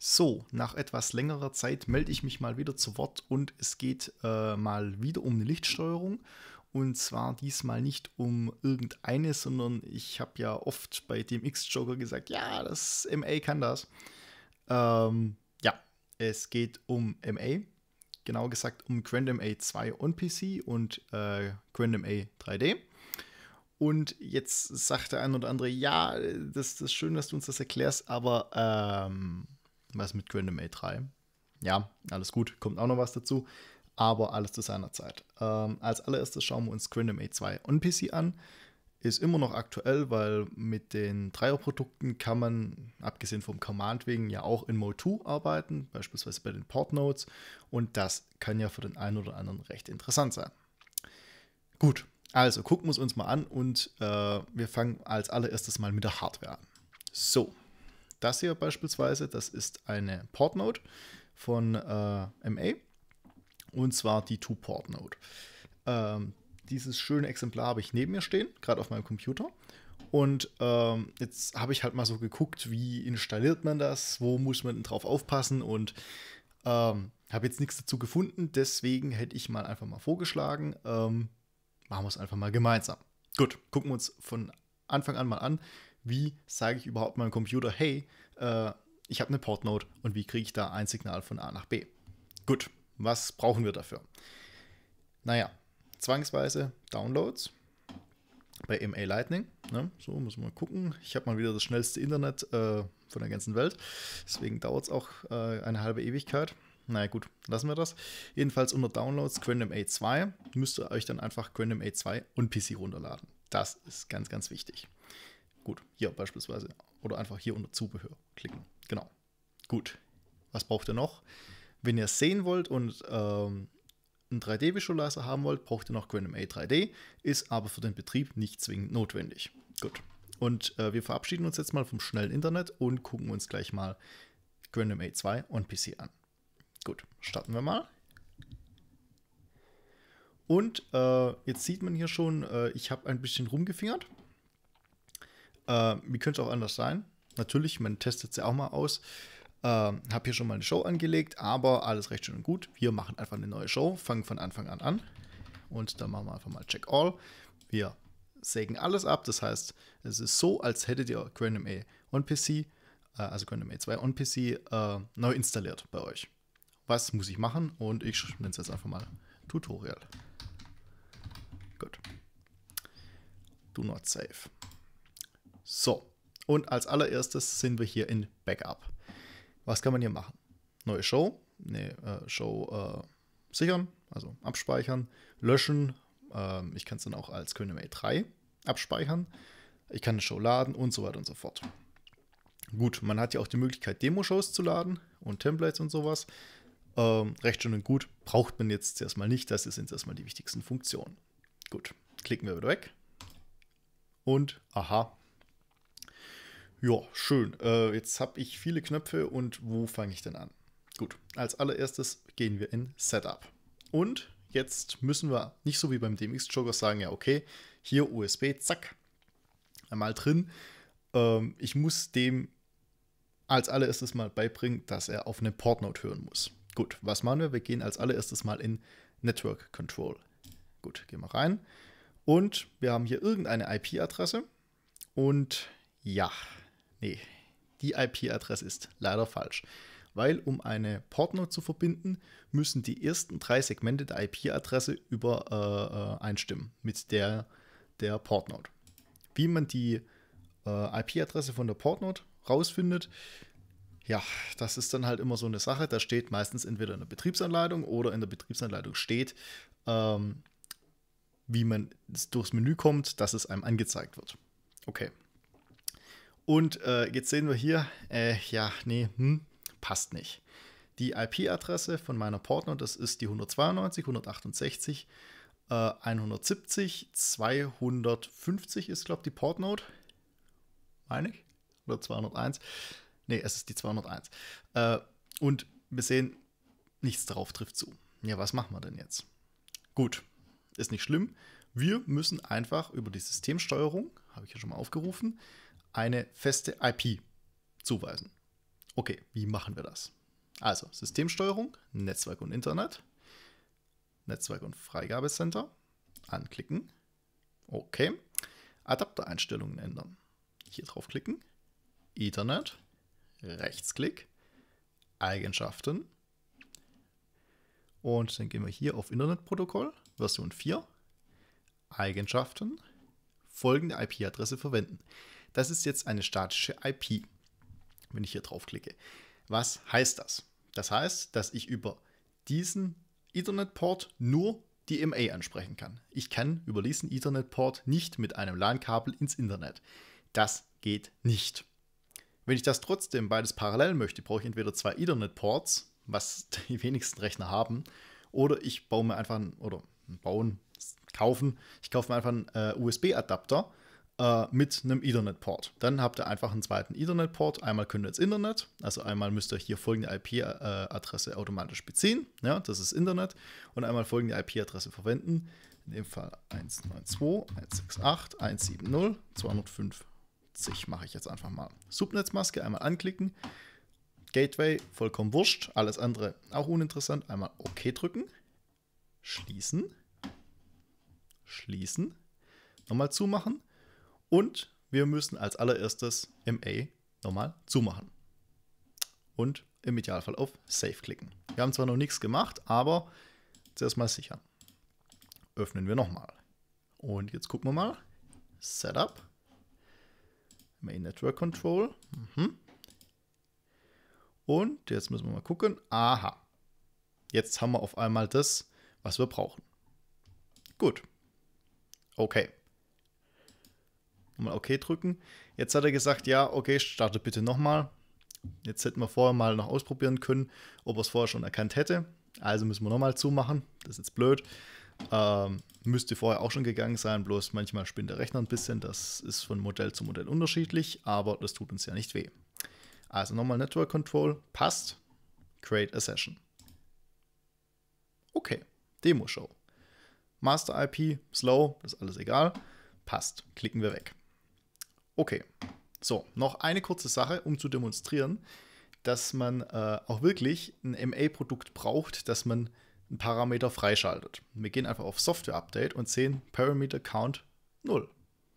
So, nach etwas längerer Zeit melde ich mich mal wieder zu Wort und es geht äh, mal wieder um eine Lichtsteuerung. Und zwar diesmal nicht um irgendeine, sondern ich habe ja oft bei dem X-Joker gesagt, ja, das MA kann das. Ähm, ja, es geht um MA, genau gesagt um Grand MA 2 on PC und äh, Grand MA 3D. Und jetzt sagt der ein oder andere, ja, das, das ist schön, dass du uns das erklärst, aber ähm, was mit Grandom A3. Ja, alles gut, kommt auch noch was dazu, aber alles zu seiner Zeit. Ähm, als allererstes schauen wir uns Grandom A2 on PC an. Ist immer noch aktuell, weil mit den Dreierprodukten kann man, abgesehen vom Command wegen, ja auch in Mode 2 arbeiten, beispielsweise bei den Port Nodes. Und das kann ja für den einen oder anderen recht interessant sein. Gut, also gucken wir es uns mal an und äh, wir fangen als allererstes mal mit der Hardware an. So, das hier beispielsweise, das ist eine Portnode von äh, MA und zwar die Two-Port-Node. Ähm, dieses schöne Exemplar habe ich neben mir stehen, gerade auf meinem Computer. Und ähm, jetzt habe ich halt mal so geguckt, wie installiert man das, wo muss man drauf aufpassen und ähm, habe jetzt nichts dazu gefunden. Deswegen hätte ich mal einfach mal vorgeschlagen, ähm, machen wir es einfach mal gemeinsam. Gut, gucken wir uns von Anfang an mal an, wie sage ich überhaupt meinem Computer, hey, äh, ich habe eine Portnote und wie kriege ich da ein Signal von A nach B? Gut, was brauchen wir dafür? Naja, zwangsweise Downloads bei MA Lightning. Ne? So, muss man mal gucken. Ich habe mal wieder das schnellste Internet äh, von der ganzen Welt. Deswegen dauert es auch äh, eine halbe Ewigkeit. Naja gut, lassen wir das. Jedenfalls unter Downloads Quantum A2 müsst ihr euch dann einfach Quantum A2 und PC runterladen. Das ist ganz, ganz wichtig. Gut, hier beispielsweise. Oder einfach hier unter Zubehör klicken. Genau. Gut. Was braucht ihr noch? Wenn ihr sehen wollt und ähm, einen 3D-Visualizer haben wollt, braucht ihr noch GranMA 3D, ist aber für den Betrieb nicht zwingend notwendig. Gut. Und äh, wir verabschieden uns jetzt mal vom schnellen Internet und gucken uns gleich mal GranMA 2 und PC an. Gut, starten wir mal. Und äh, jetzt sieht man hier schon, äh, ich habe ein bisschen rumgefingert. Äh, wie könnte es auch anders sein? Natürlich, man testet es ja auch mal aus. Ähm, habe hier schon mal eine Show angelegt, aber alles recht schön und gut. Wir machen einfach eine neue Show, fangen von Anfang an an und dann machen wir einfach mal Check All. Wir sägen alles ab, das heißt, es ist so, als hättet ihr Quantum A on PC, äh, also Quantum A2 on PC, äh, neu installiert bei euch. Was muss ich machen? Und ich nenne es jetzt einfach mal Tutorial. Gut. Do not save. So, und als allererstes sind wir hier in Backup. Was kann man hier machen? Neue Show, ne, äh, Show äh, sichern, also abspeichern, löschen. Ähm, ich kann es dann auch als Königmail 3 abspeichern. Ich kann eine Show laden und so weiter und so fort. Gut, man hat ja auch die Möglichkeit, Demo-Shows zu laden und Templates und sowas. Ähm, recht schön und gut. Braucht man jetzt erstmal nicht. Das sind erstmal die wichtigsten Funktionen. Gut, klicken wir wieder weg. Und aha, ja, schön. Äh, jetzt habe ich viele Knöpfe und wo fange ich denn an? Gut, als allererstes gehen wir in Setup. Und jetzt müssen wir nicht so wie beim DMX-Jogger sagen, ja okay, hier USB, zack, einmal drin. Ähm, ich muss dem als allererstes mal beibringen, dass er auf eine Portnote hören muss. Gut, was machen wir? Wir gehen als allererstes mal in Network Control. Gut, gehen wir rein. Und wir haben hier irgendeine IP-Adresse. Und ja, Nee, die IP-Adresse ist leider falsch. Weil um eine Portnote zu verbinden, müssen die ersten drei Segmente der IP-Adresse übereinstimmen äh, äh mit der der Portnote. Wie man die äh, IP-Adresse von der Portnote rausfindet, ja, das ist dann halt immer so eine Sache. Da steht meistens entweder in der Betriebsanleitung oder in der Betriebsanleitung steht, ähm, wie man durchs Menü kommt, dass es einem angezeigt wird. Okay, und äh, jetzt sehen wir hier, äh, ja, nee, hm, passt nicht. Die IP-Adresse von meiner Partner, das ist die 192, 168, äh, 170, 250 ist, glaube ich, die Portnode. Meine ich? Oder 201? Nee, es ist die 201. Äh, und wir sehen, nichts drauf trifft zu. Ja, was machen wir denn jetzt? Gut, ist nicht schlimm. Wir müssen einfach über die Systemsteuerung, habe ich ja schon mal aufgerufen, eine feste IP zuweisen. Okay, wie machen wir das? Also Systemsteuerung, Netzwerk und Internet, Netzwerk und Freigabecenter, anklicken. Okay. Adaptereinstellungen ändern. Hier draufklicken, Ethernet, Rechtsklick, Eigenschaften. Und dann gehen wir hier auf Internetprotokoll, Version 4, Eigenschaften, folgende IP-Adresse verwenden. Das ist jetzt eine statische IP, wenn ich hier draufklicke. Was heißt das? Das heißt, dass ich über diesen Ethernet-Port nur die MA ansprechen kann. Ich kann über diesen Ethernet-Port nicht mit einem LAN-Kabel ins Internet. Das geht nicht. Wenn ich das trotzdem beides parallel möchte, brauche ich entweder zwei Ethernet-Ports, was die wenigsten Rechner haben, oder ich baue mir einfach einen, oder bauen, kaufen, ich kaufe mir einfach einen äh, USB-Adapter äh, mit einem Ethernet-Port. Dann habt ihr einfach einen zweiten Ethernet-Port. Einmal könnt ihr ins Internet, also einmal müsst ihr hier folgende IP-Adresse automatisch beziehen. Ja, das ist Internet. Und einmal folgende IP-Adresse verwenden. In dem Fall 192.168.170.250 mache ich jetzt einfach mal. Subnetzmaske einmal anklicken. Gateway vollkommen wurscht, alles andere auch uninteressant. Einmal OK drücken, schließen, schließen, nochmal zumachen, und wir müssen als allererstes MA nochmal zumachen. Und im Idealfall auf Save klicken. Wir haben zwar noch nichts gemacht, aber zuerst mal sichern. Öffnen wir nochmal. Und jetzt gucken wir mal. Setup. Main Network Control. Mhm. Und jetzt müssen wir mal gucken. Aha. Jetzt haben wir auf einmal das, was wir brauchen. Gut. Okay mal OK drücken. Jetzt hat er gesagt, ja, okay, starte bitte nochmal. Jetzt hätten wir vorher mal noch ausprobieren können, ob er es vorher schon erkannt hätte. Also müssen wir nochmal zumachen. Das ist jetzt blöd. Ähm, müsste vorher auch schon gegangen sein, bloß manchmal spinnt der Rechner ein bisschen. Das ist von Modell zu Modell unterschiedlich, aber das tut uns ja nicht weh. Also nochmal Network Control, passt. Create a Session. Okay, Demo Show. Master IP, Slow, das ist alles egal. Passt, klicken wir weg. Okay, so, noch eine kurze Sache, um zu demonstrieren, dass man äh, auch wirklich ein MA-Produkt braucht, dass man einen Parameter freischaltet. Wir gehen einfach auf Software Update und sehen Parameter Count 0.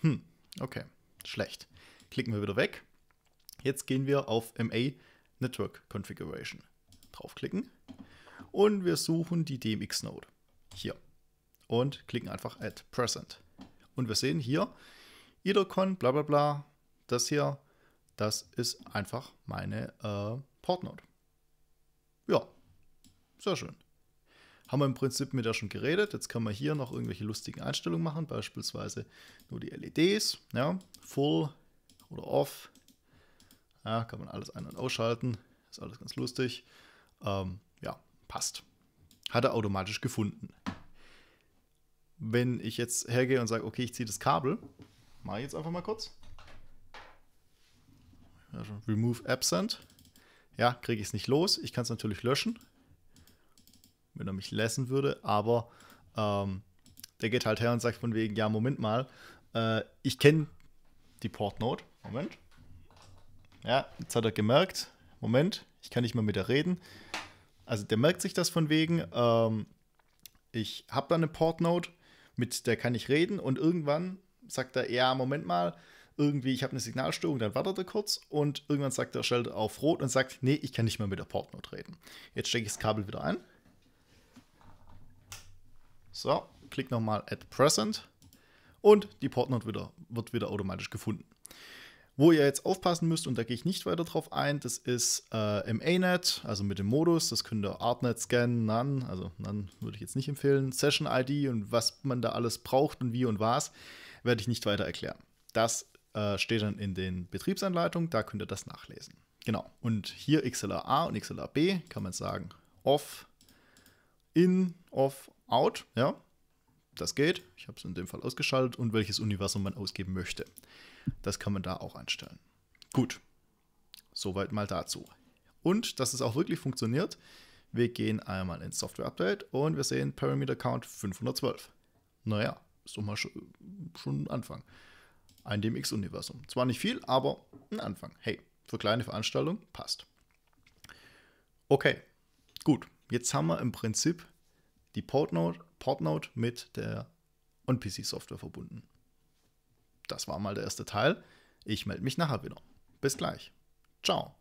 Hm, okay, schlecht. Klicken wir wieder weg. Jetzt gehen wir auf MA Network Configuration. Draufklicken und wir suchen die DMX-Node. Hier. Und klicken einfach Add Present. Und wir sehen hier, Idocon, bla bla bla, das hier, das ist einfach meine äh, Portnode. Ja, sehr schön. Haben wir im Prinzip mit der schon geredet. Jetzt kann man hier noch irgendwelche lustigen Einstellungen machen, beispielsweise nur die LEDs, ja, Full oder Off. Ja, kann man alles ein- und ausschalten. Ist alles ganz lustig. Ähm, ja, passt. Hat er automatisch gefunden. Wenn ich jetzt hergehe und sage, okay, ich ziehe das Kabel Mache ich jetzt einfach mal kurz. Remove Absent. Ja, kriege ich es nicht los. Ich kann es natürlich löschen, wenn er mich lassen würde, aber ähm, der geht halt her und sagt von wegen, ja, Moment mal, äh, ich kenne die Portnote. Moment. Ja, jetzt hat er gemerkt, Moment, ich kann nicht mehr mit der reden. Also der merkt sich das von wegen, ähm, ich habe da eine Portnote, mit der kann ich reden und irgendwann sagt er, ja, Moment mal, irgendwie, ich habe eine Signalstörung, dann wartet er kurz und irgendwann sagt er, stellt auf Rot und sagt, nee, ich kann nicht mehr mit der Portnote reden. Jetzt stecke ich das Kabel wieder ein. So, klick nochmal Add Present und die Portnote wieder, wird wieder automatisch gefunden. Wo ihr jetzt aufpassen müsst, und da gehe ich nicht weiter drauf ein, das ist äh, im ANET, also mit dem Modus, das könnt ihr Artnet scannen, None, also None würde ich jetzt nicht empfehlen, Session ID und was man da alles braucht und wie und was werde ich nicht weiter erklären. Das äh, steht dann in den Betriebsanleitungen, da könnt ihr das nachlesen. Genau. Und hier XLRA und XLRB kann man sagen off, in, off, out. Ja, das geht. Ich habe es in dem Fall ausgeschaltet und welches Universum man ausgeben möchte. Das kann man da auch einstellen. Gut, soweit mal dazu. Und dass es auch wirklich funktioniert, wir gehen einmal ins Software Update und wir sehen Parameter Count 512. Naja, ist doch mal schon ein Anfang. Ein DMX-Universum. Zwar nicht viel, aber ein Anfang. Hey, für kleine Veranstaltungen passt. Okay, gut. Jetzt haben wir im Prinzip die Portnote, Portnote mit der onpc software verbunden. Das war mal der erste Teil. Ich melde mich nachher wieder. Bis gleich. Ciao.